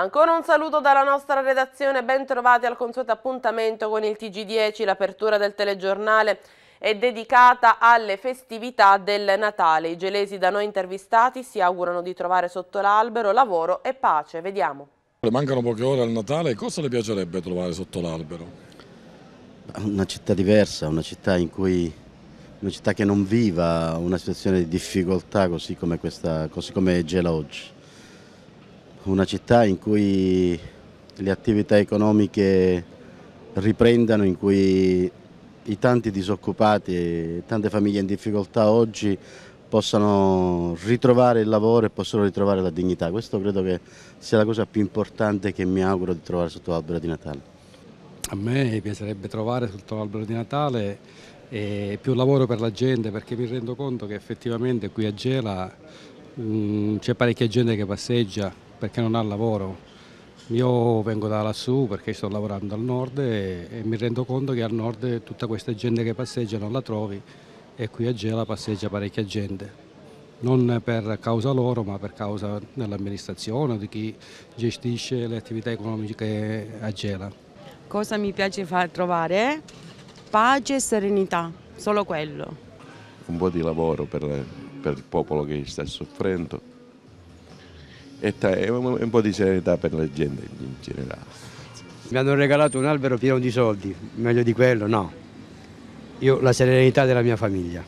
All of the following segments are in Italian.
Ancora un saluto dalla nostra redazione, ben trovati al consueto appuntamento con il TG10, l'apertura del telegiornale è dedicata alle festività del Natale. I gelesi da noi intervistati si augurano di trovare sotto l'albero lavoro e pace. Vediamo. Mancano poche ore al Natale, cosa le piacerebbe trovare sotto l'albero? Una città diversa, una città, cui, una città che non viva una situazione di difficoltà così come, questa, così come gela oggi una città in cui le attività economiche riprendano, in cui i tanti disoccupati e tante famiglie in difficoltà oggi possano ritrovare il lavoro e possano ritrovare la dignità. Questo credo che sia la cosa più importante che mi auguro di trovare sotto l'albero di Natale. A me piacerebbe trovare sotto l'albero di Natale eh, più lavoro per la gente perché mi rendo conto che effettivamente qui a Gela mm, c'è parecchia gente che passeggia, perché non ha lavoro. Io vengo da lassù perché sto lavorando al nord e, e mi rendo conto che al nord tutta questa gente che passeggia non la trovi e qui a Gela passeggia parecchia gente non per causa loro ma per causa dell'amministrazione di chi gestisce le attività economiche a Gela. Cosa mi piace far trovare? Pace e serenità, solo quello. Un po' di lavoro per, per il popolo che sta soffrendo è un po' di serenità per la gente in generale. Mi hanno regalato un albero pieno di soldi, meglio di quello no. Io la serenità della mia famiglia,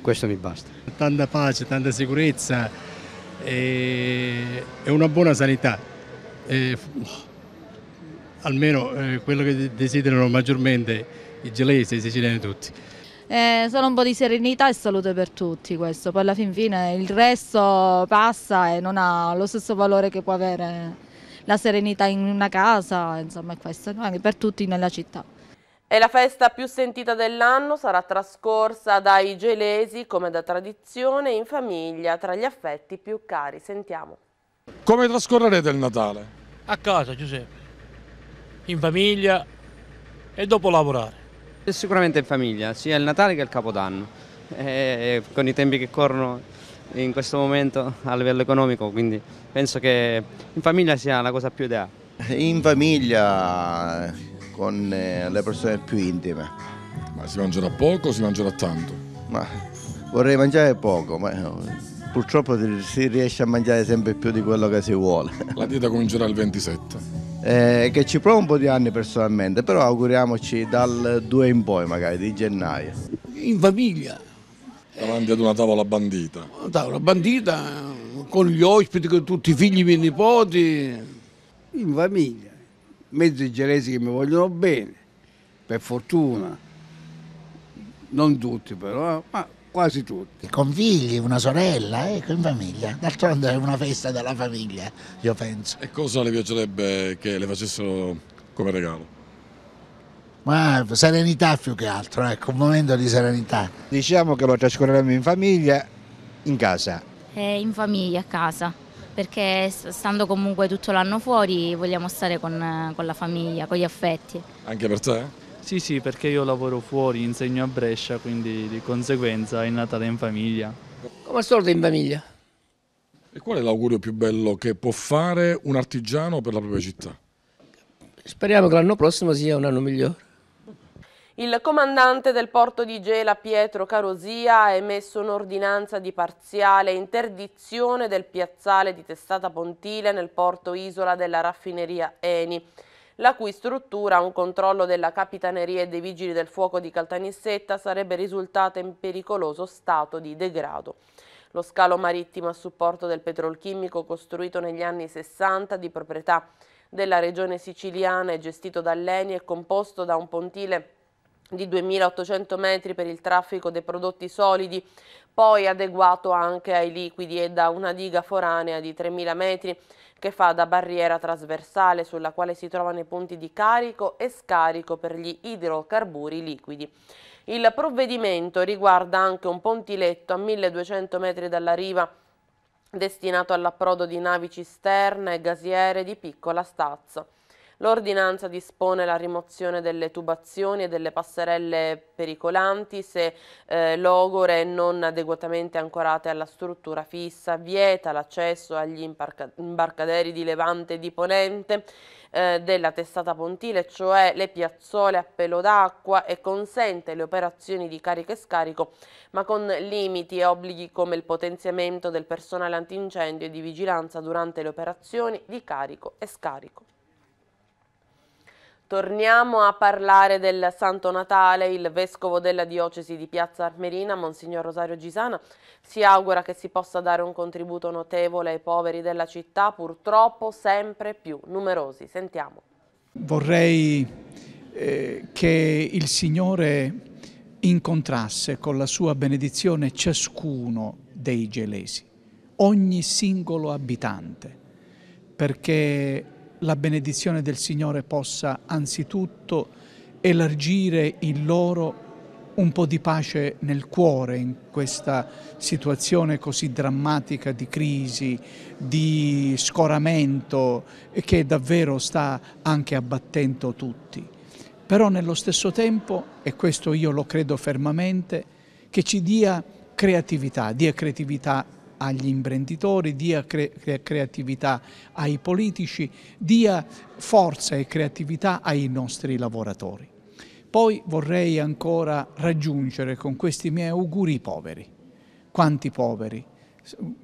questo mi basta. Tanta pace, tanta sicurezza e, una buona sanità. E, almeno eh, quello che desiderano maggiormente i gelesi, i siciliani tutti eh, solo un po' di serenità e salute per tutti questo, poi alla fin fine il resto passa e non ha lo stesso valore che può avere la serenità in una casa, insomma è questo, anche per tutti nella città. E la festa più sentita dell'anno sarà trascorsa dai gelesi, come da tradizione, in famiglia, tra gli affetti più cari. Sentiamo. Come trascorrerete il Natale? A casa, Giuseppe, in famiglia e dopo lavorare. Eh, sicuramente in famiglia, sia il Natale che il Capodanno, e eh, eh, con i tempi che corrono in questo momento a livello economico, quindi penso che in famiglia sia la cosa più ideale. In famiglia, con le persone più intime. Ma si mangerà poco o si mangerà tanto? Ma vorrei mangiare poco, ma purtroppo si riesce a mangiare sempre più di quello che si vuole. La dieta comincerà il 27 eh, che ci prova un po' di anni personalmente, però auguriamoci dal 2 in poi magari, di gennaio. In famiglia. Davanti ad una tavola bandita. Una tavola bandita con gli ospiti, con tutti i figli miei nipoti. In famiglia, mezzo i gelesi che mi vogliono bene, per fortuna. Non tutti però, ma quasi tutti. Con figli, una sorella, ecco, in famiglia. D'altronde è una festa della famiglia, io penso. E cosa le piacerebbe che le facessero come regalo? Ma serenità più che altro, ecco, un momento di serenità. Diciamo che lo trascorreremo in famiglia, in casa. Eh, in famiglia, a casa, perché stando comunque tutto l'anno fuori vogliamo stare con, con la famiglia, con gli affetti. Anche per te? Sì, sì, perché io lavoro fuori, insegno a Brescia, quindi di conseguenza è Natale in famiglia. Come al solito in famiglia. E qual è l'augurio più bello che può fare un artigiano per la propria città? Speriamo che l'anno prossimo sia un anno migliore. Il comandante del porto di Gela, Pietro Carosia, ha emesso un'ordinanza di parziale interdizione del piazzale di Testata Pontile nel porto isola della raffineria Eni la cui struttura, un controllo della Capitaneria e dei Vigili del Fuoco di Caltanissetta, sarebbe risultata in pericoloso stato di degrado. Lo scalo marittimo a supporto del petrolchimico costruito negli anni 60 di proprietà della regione siciliana e gestito dall'ENI è composto da un pontile di 2.800 metri per il traffico dei prodotti solidi, poi adeguato anche ai liquidi e da una diga foranea di 3.000 metri che fa da barriera trasversale sulla quale si trovano i punti di carico e scarico per gli idrocarburi liquidi. Il provvedimento riguarda anche un pontiletto a 1200 metri dalla riva destinato all'approdo di navi cisterne e gasiere di piccola stazza. L'ordinanza dispone la rimozione delle tubazioni e delle passerelle pericolanti se eh, logore non adeguatamente ancorate alla struttura fissa, vieta l'accesso agli imbarcaderi di Levante e di Ponente eh, della testata pontile, cioè le piazzole a pelo d'acqua e consente le operazioni di carico e scarico ma con limiti e obblighi come il potenziamento del personale antincendio e di vigilanza durante le operazioni di carico e scarico. Torniamo a parlare del Santo Natale. Il vescovo della diocesi di Piazza Armerina, Monsignor Rosario Gisana, si augura che si possa dare un contributo notevole ai poveri della città, purtroppo sempre più numerosi. Sentiamo. Vorrei eh, che il Signore incontrasse con la sua benedizione ciascuno dei gelesi, ogni singolo abitante, perché la benedizione del Signore possa anzitutto elargire in loro un po' di pace nel cuore in questa situazione così drammatica di crisi, di scoramento che davvero sta anche abbattendo tutti. Però nello stesso tempo, e questo io lo credo fermamente, che ci dia creatività, dia creatività agli imprenditori, dia cre creatività ai politici, dia forza e creatività ai nostri lavoratori. Poi vorrei ancora raggiungere con questi miei auguri i poveri. Quanti poveri?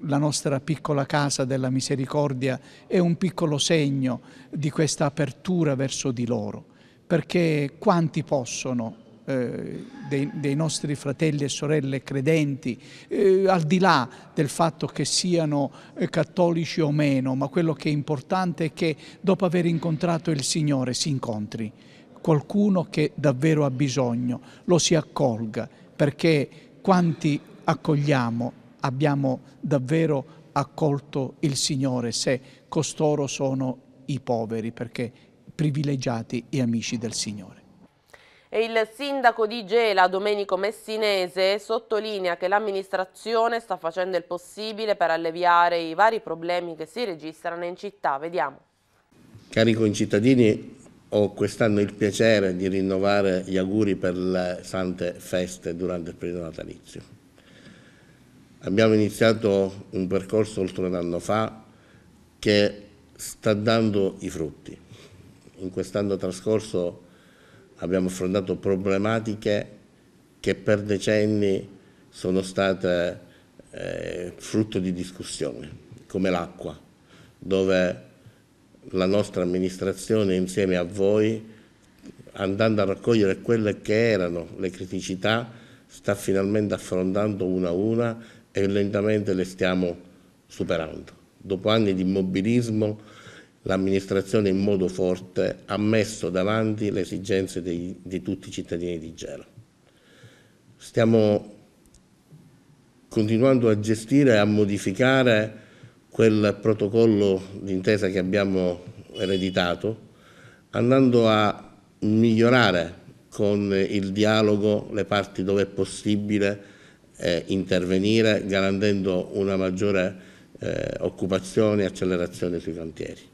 la nostra piccola casa della misericordia è un piccolo segno di questa apertura verso di loro, perché quanti possono eh, dei, dei, nostri fratelli e sorelle credenti, eh, al di là del fatto che siano eh, cattolici o meno, ma quello che è importante è che dopo aver incontrato il Signore si incontri qualcuno che davvero ha bisogno, lo si accolga, perché quanti accogliamo abbiamo davvero accolto il Signore se costoro sono i poveri, perché privilegiati e amici del Signore. E il sindaco di Gela, Domenico Messinese, sottolinea che l'amministrazione sta facendo il possibile per alleviare i vari problemi che si registrano in città. Vediamo. Cari concittadini, ho quest'anno il piacere di rinnovare gli auguri per le sante feste durante il periodo natalizio. Abbiamo iniziato un percorso oltre un anno fa che sta dando i frutti. In quest'anno trascorso abbiamo affrontato problematiche che per decenni sono state eh, frutto di discussione, come l'acqua, dove la nostra amministrazione insieme a voi, andando a raccogliere quelle che erano le criticità, sta finalmente affrontando una a una e lentamente le stiamo superando. Dopo anni di immobilismo l'amministrazione in modo forte ha messo davanti le esigenze di, di tutti i cittadini di Gela. Stiamo continuando a gestire e a modificare quel protocollo d'intesa che abbiamo ereditato, andando a migliorare con il dialogo le parti dove è possibile eh, intervenire, garantendo una maggiore eh, occupazione e accelerazione sui cantieri.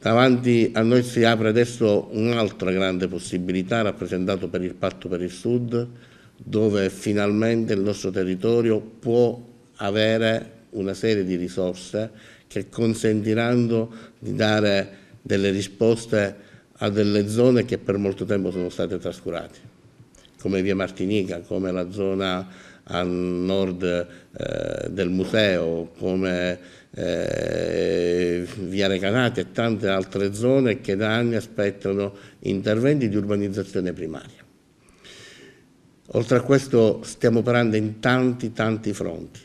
Davanti a noi si apre adesso un'altra grande possibilità rappresentata per il patto per il Sud, dove finalmente il nostro territorio può avere una serie di risorse che consentiranno di dare delle risposte a delle zone che per molto tempo sono state trascurate, come via Martinica, come la zona a nord eh, del museo, come eh, Via Recanati e tante altre zone che da anni aspettano interventi di urbanizzazione primaria. Oltre a questo stiamo operando in tanti tanti fronti.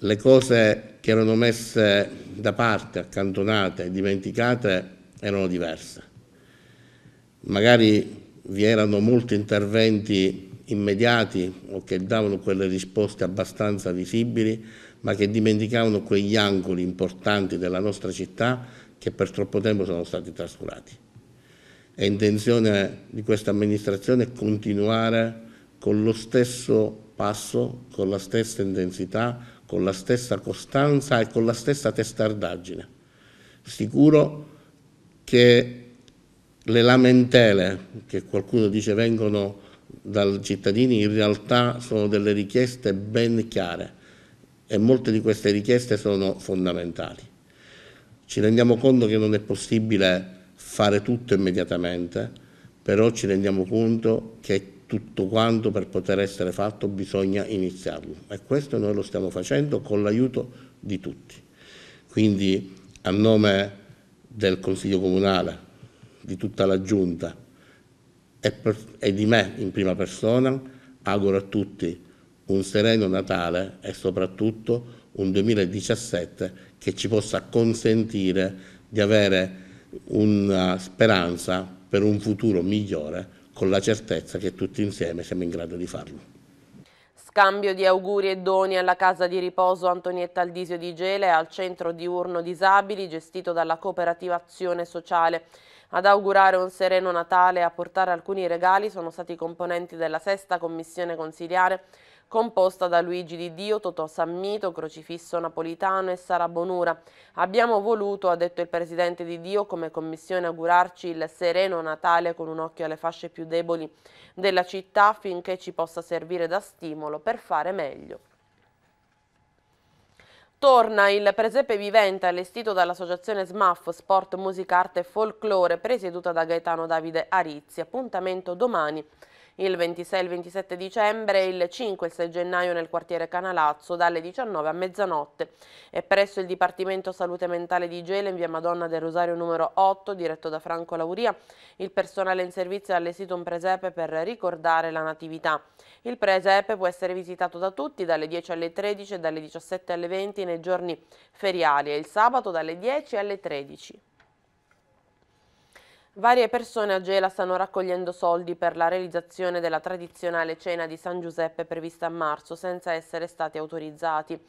Le cose che erano messe da parte, accantonate, dimenticate, erano diverse. Magari vi erano molti interventi immediati o che davano quelle risposte abbastanza visibili, ma che dimenticavano quegli angoli importanti della nostra città che per troppo tempo sono stati trascurati. È intenzione di questa amministrazione continuare con lo stesso passo, con la stessa intensità, con la stessa costanza e con la stessa testardaggine. Sicuro che le lamentele che qualcuno dice vengono dal cittadini in realtà sono delle richieste ben chiare e molte di queste richieste sono fondamentali. Ci rendiamo conto che non è possibile fare tutto immediatamente, però ci rendiamo conto che tutto quanto per poter essere fatto bisogna iniziarlo e questo noi lo stiamo facendo con l'aiuto di tutti. Quindi a nome del Consiglio Comunale, di tutta la Giunta, e, per, e di me in prima persona auguro a tutti un sereno Natale e soprattutto un 2017 che ci possa consentire di avere una speranza per un futuro migliore con la certezza che tutti insieme siamo in grado di farlo. Scambio di auguri e doni alla casa di riposo Antonietta Aldisio di Gele e al centro diurno disabili gestito dalla cooperativa Azione Sociale. Ad augurare un sereno Natale e a portare alcuni regali sono stati i componenti della sesta commissione consiliare composta da Luigi Di Dio, Totò Sammito, Crocifisso Napolitano e Sara Bonura. Abbiamo voluto, ha detto il Presidente Di Dio, come Commissione augurarci il sereno Natale con un occhio alle fasce più deboli della città finché ci possa servire da stimolo per fare meglio. Torna il presepe vivente allestito dall'associazione SMAF Sport Musica Arte e Folklore presieduta da Gaetano Davide Arizzi. Appuntamento domani il 26 e il 27 dicembre e il 5 e il 6 gennaio nel quartiere Canalazzo dalle 19 a mezzanotte e presso il Dipartimento Salute Mentale di Gela in via Madonna del Rosario numero 8 diretto da Franco Lauria il personale in servizio ha allestito un presepe per ricordare la natività. Il presepe può essere visitato da tutti dalle 10 alle 13 e dalle 17 alle 20 nei giorni feriali e il sabato dalle 10 alle 13. Varie persone a Gela stanno raccogliendo soldi per la realizzazione della tradizionale cena di San Giuseppe prevista a marzo senza essere stati autorizzati.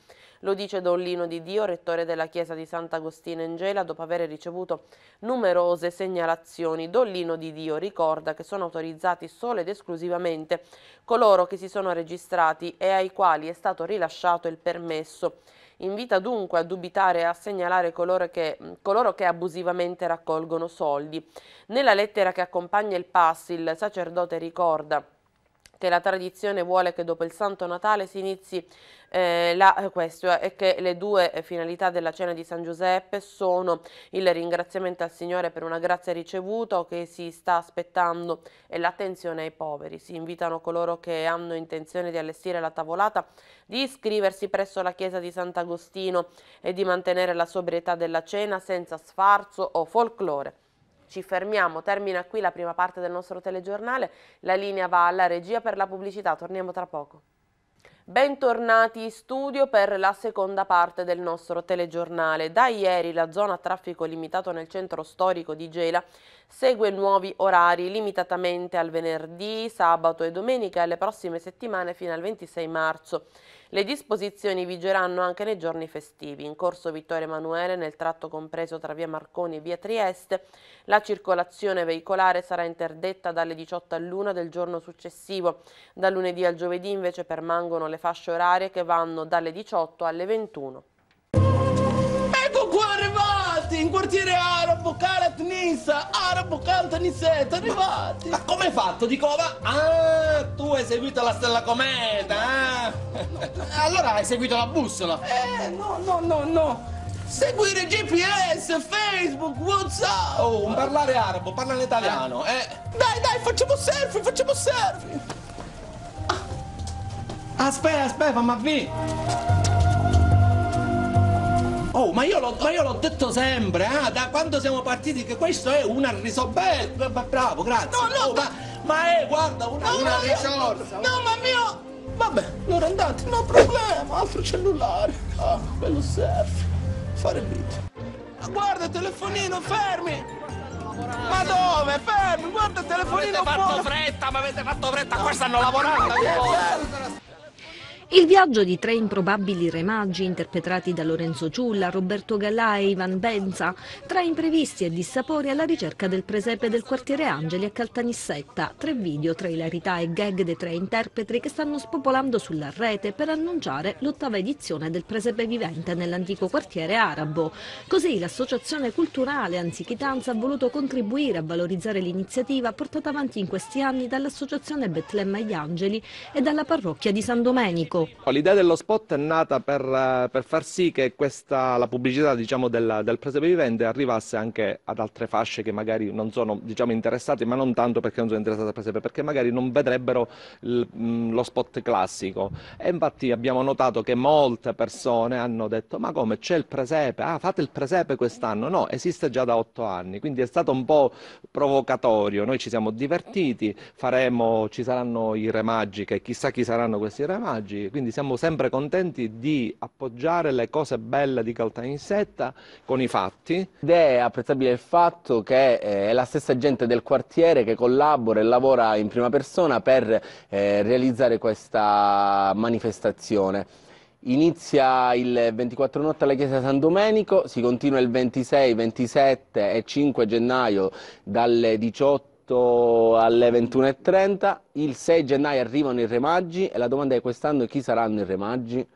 Lo dice Don Lino Di Dio, rettore della chiesa di Sant'Agostino in Gela, dopo aver ricevuto numerose segnalazioni. Don Lino Di Dio ricorda che sono autorizzati solo ed esclusivamente coloro che si sono registrati e ai quali è stato rilasciato il permesso invita dunque a dubitare e a segnalare coloro che, coloro che abusivamente raccolgono soldi. Nella lettera che accompagna il PAS il sacerdote ricorda che la tradizione vuole che dopo il Santo Natale si inizi eh, la eh, questua eh, e che le due eh, finalità della cena di San Giuseppe sono il ringraziamento al Signore per una grazia ricevuta o che si sta aspettando e l'attenzione ai poveri. Si invitano coloro che hanno intenzione di allestire la tavolata di iscriversi presso la chiesa di Sant'Agostino e di mantenere la sobrietà della cena senza sfarzo o folklore ci fermiamo, termina qui la prima parte del nostro telegiornale, la linea va alla regia per la pubblicità, torniamo tra poco. Bentornati in studio per la seconda parte del nostro telegiornale. Da ieri la zona a traffico limitato nel centro storico di Gela segue nuovi orari limitatamente al venerdì, sabato e domenica e le prossime settimane fino al 26 marzo. Le disposizioni vigeranno anche nei giorni festivi. In corso Vittorio Emanuele, nel tratto compreso tra via Marconi e via Trieste, la circolazione veicolare sarà interdetta dalle 18 all'1 del giorno successivo. Da lunedì al giovedì invece permangono le fasce orarie che vanno dalle 18 alle 21. Ecco qua arrivati in quartiere A vocale Tnissa, arabo canta Nissetta, arrivati! Ma come hai fatto? Dico, ma... Ah, tu hai seguito la stella cometa, eh? Allora hai seguito la bussola? Eh, no, no, no, no! Seguire GPS, Facebook, Whatsapp! Oh, non parlare arabo, parlare italiano, eh. eh! Dai, dai, facciamo selfie, facciamo selfie! Aspetta, aspetta, fammi avvi! Oh, ma io l'ho detto sempre, eh, da quando siamo partiti, che questo è una risorsa. Bravo, grazie. No, no, oh, ma, ma, è, guarda, una, no, una risorsa. No, ma mio. Vabbè, allora andate, no problema, altro cellulare. Ah, quello serve. Fare beat. Ah, guarda, telefonino, fermi! Ma dove? Fermi, guarda il telefonino! Ma avete fatto fuori. fretta, ma avete fatto fretta, qua stanno lavorando! Il viaggio di tre improbabili re magi interpretati da Lorenzo Ciulla, Roberto Galà e Ivan Benza, tra imprevisti e dissapori alla ricerca del presepe del quartiere Angeli a Caltanissetta, tre video tra ilarità e gag dei tre interpreti che stanno spopolando sulla rete per annunciare l'ottava edizione del presepe vivente nell'antico quartiere arabo. Così l'associazione culturale Anzichitanza ha voluto contribuire a valorizzare l'iniziativa portata avanti in questi anni dall'associazione Betlemma agli Angeli e dalla parrocchia di San Domenico. L'idea dello spot è nata per, eh, per far sì che questa, la pubblicità diciamo, del, del presepe vivente arrivasse anche ad altre fasce che magari non sono diciamo, interessate, ma non tanto perché non sono interessate al presepe, perché magari non vedrebbero l, mm, lo spot classico. E infatti abbiamo notato che molte persone hanno detto ma come c'è il presepe? Ah, fate il presepe quest'anno? No, esiste già da otto anni, quindi è stato un po' provocatorio. Noi ci siamo divertiti, faremo, ci saranno i remaggi, che chissà chi saranno questi remaggi fantasy, quindi siamo sempre contenti di appoggiare le cose belle di Caltanissetta con i fatti. Ed è apprezzabile il fatto che eh, è la stessa gente del quartiere che collabora e lavora in prima persona per eh, realizzare questa manifestazione. Inizia il 24 notte alla chiesa San Domenico, si continua il 26, 27 e 5 gennaio dalle 18 fatto alle 21.30. Il 6 gennaio arrivano i remaggi e la domanda è quest'anno chi saranno i remaggi?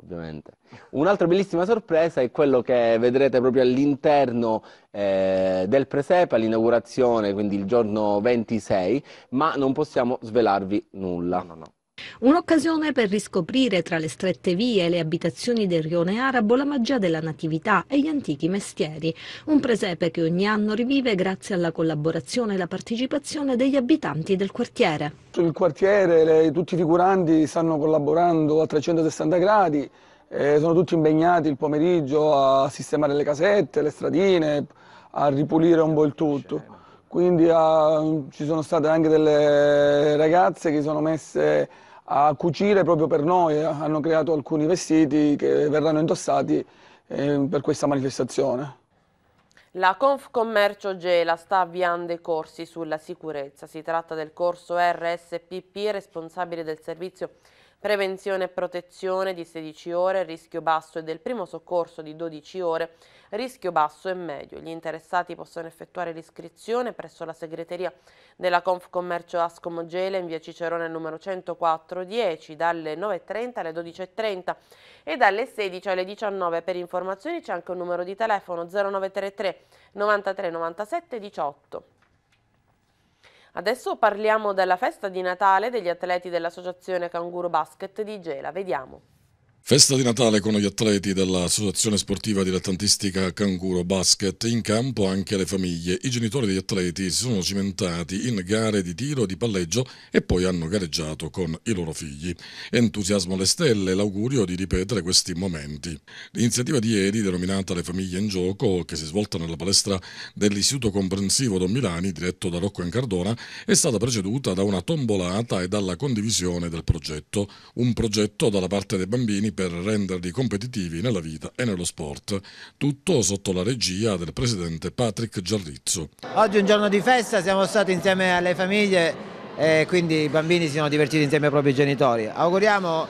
Ovviamente. Un'altra bellissima sorpresa è quello che vedrete proprio all'interno eh, del presepe, all'inaugurazione, quindi il giorno 26, ma non possiamo svelarvi nulla. No, no, no. Un'occasione per riscoprire tra le strette vie e le abitazioni del rione arabo la magia della natività e gli antichi mestieri, un presepe che ogni anno rivive grazie alla collaborazione e la partecipazione degli abitanti del quartiere. Il quartiere, le, tutti i figuranti stanno collaborando a 360 gradi, eh, sono tutti impegnati il pomeriggio a sistemare le casette, le stradine, a ripulire un po' il tutto quindi uh, ci sono state anche delle ragazze che sono messe a cucire proprio per noi, eh. hanno creato alcuni vestiti che verranno indossati eh, per questa manifestazione. La Confcommercio Gela sta avviando i corsi sulla sicurezza. Si tratta del corso RSPP, responsabile del servizio prevenzione e protezione di 16 ore, rischio basso e del primo soccorso di 12 ore, rischio basso e medio. Gli interessati possono effettuare l'iscrizione presso la segreteria della Confcommercio Ascom Gela in via Cicerone numero 104-10 dalle 9.30 alle 12.30 e dalle 16 alle 19. Per informazioni c'è anche un numero di telefono 0933 93 97 18. Adesso parliamo della festa di Natale degli atleti dell'associazione Canguro Basket di Gela. Vediamo. Festa di Natale con gli atleti dell'Associazione Sportiva Dilettantistica Canguro Basket, in campo anche le famiglie. I genitori degli atleti si sono cimentati in gare di tiro e di palleggio e poi hanno gareggiato con i loro figli. Entusiasmo alle stelle, e l'augurio di ripetere questi momenti. L'iniziativa di ieri, denominata Le famiglie in gioco, che si è svolta nella palestra dell'Istituto Comprensivo Don Milani, diretto da Rocco Incardona, è stata preceduta da una tombolata e dalla condivisione del progetto. Un progetto dalla parte dei bambini cittadini per renderli competitivi nella vita e nello sport, tutto sotto la regia del presidente Patrick Giarrizzo. Oggi è un giorno di festa, siamo stati insieme alle famiglie e quindi i bambini si sono divertiti insieme ai propri genitori. Auguriamo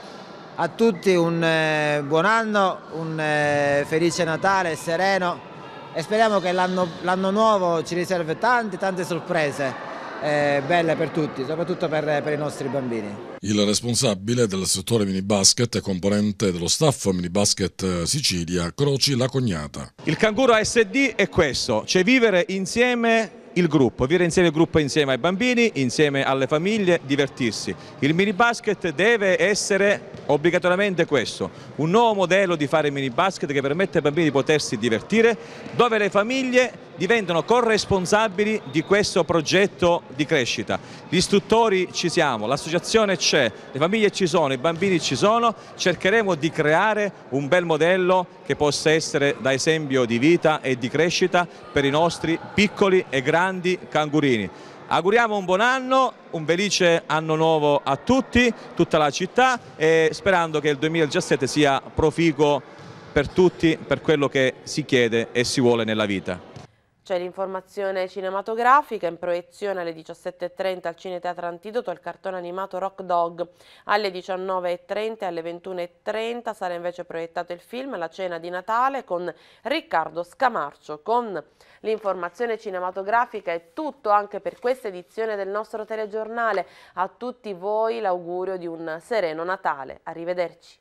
a tutti un eh, buon anno, un eh, felice Natale, sereno e speriamo che l'anno nuovo ci riserve tante tante sorprese eh, bella per tutti, soprattutto per, per, i nostri bambini. Il responsabile del settore minibasket e componente dello staff minibasket eh, Sicilia, Croci La Cognata. Il canguro ASD è questo, cioè vivere insieme il gruppo, vivere insieme il gruppo insieme ai bambini, insieme alle famiglie, divertirsi. Il minibasket deve essere obbligatoriamente questo, un nuovo modello di fare minibasket che permette ai bambini di potersi divertire, dove le famiglie diventano corresponsabili di questo progetto di crescita. Gli istruttori ci siamo, l'associazione c'è, le famiglie ci sono, i bambini ci sono, cercheremo di creare un bel modello che possa essere da esempio di vita e di crescita per i nostri piccoli e grandi cangurini. Auguriamo un buon anno, un felice anno nuovo a tutti, tutta la città e sperando che il 2017 sia proficuo per tutti, per quello che si chiede e si vuole nella vita. C'è l'informazione cinematografica in proiezione alle 17.30 al Cineteatro Antidoto il cartone animato Rock Dog. Alle 19.30 e alle 21.30 sarà invece proiettato il film La cena di Natale con Riccardo Scamarcio. Con l'informazione cinematografica è tutto anche per questa edizione del nostro telegiornale. A tutti voi l'augurio di un sereno Natale. Arrivederci.